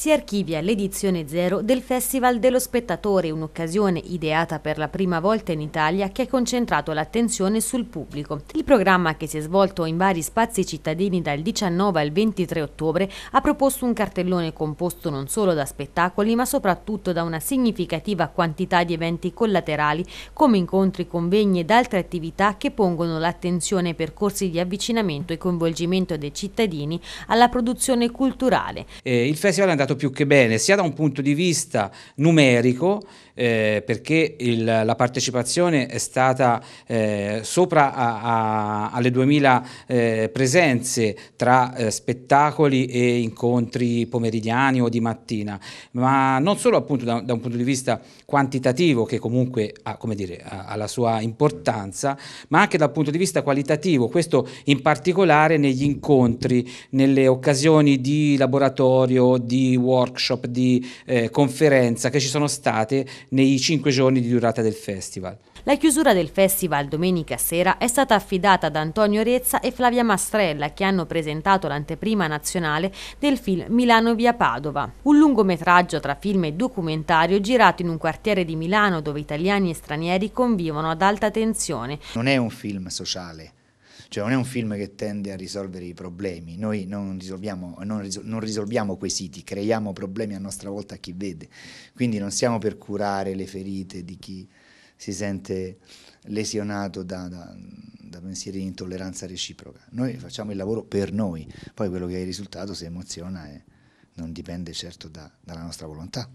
si archivia l'edizione zero del Festival dello Spettatore, un'occasione ideata per la prima volta in Italia che ha concentrato l'attenzione sul pubblico. Il programma che si è svolto in vari spazi cittadini dal 19 al 23 ottobre ha proposto un cartellone composto non solo da spettacoli ma soprattutto da una significativa quantità di eventi collaterali come incontri, convegni ed altre attività che pongono l'attenzione ai percorsi di avvicinamento e coinvolgimento dei cittadini alla produzione culturale. Eh, il festival è andato più che bene, sia da un punto di vista numerico eh, perché il, la partecipazione è stata eh, sopra a, a, alle 2000 eh, presenze tra eh, spettacoli e incontri pomeridiani o di mattina, ma non solo appunto da, da un punto di vista quantitativo che comunque ha, dire, ha, ha la sua importanza, ma anche dal punto di vista qualitativo, questo in particolare negli incontri, nelle occasioni di laboratorio, di workshop, di eh, conferenza che ci sono state nei cinque giorni di durata del festival. La chiusura del festival domenica sera è stata affidata ad Antonio Rezza e Flavia Mastrella che hanno presentato l'anteprima nazionale del film Milano via Padova, un lungometraggio tra film e documentario girato in un quartiere di Milano dove italiani e stranieri convivono ad alta tensione. Non è un film sociale, cioè non è un film che tende a risolvere i problemi, noi non risolviamo, non risol- non risolviamo quesiti, creiamo problemi a nostra volta a chi vede. Quindi non siamo per curare le ferite di chi si sente lesionato da, da, da, pensieri di intolleranza reciproca. Noi facciamo il lavoro per noi, poi quello che è il risultato, se emoziona, è, non dipende certo da, dalla nostra volontà.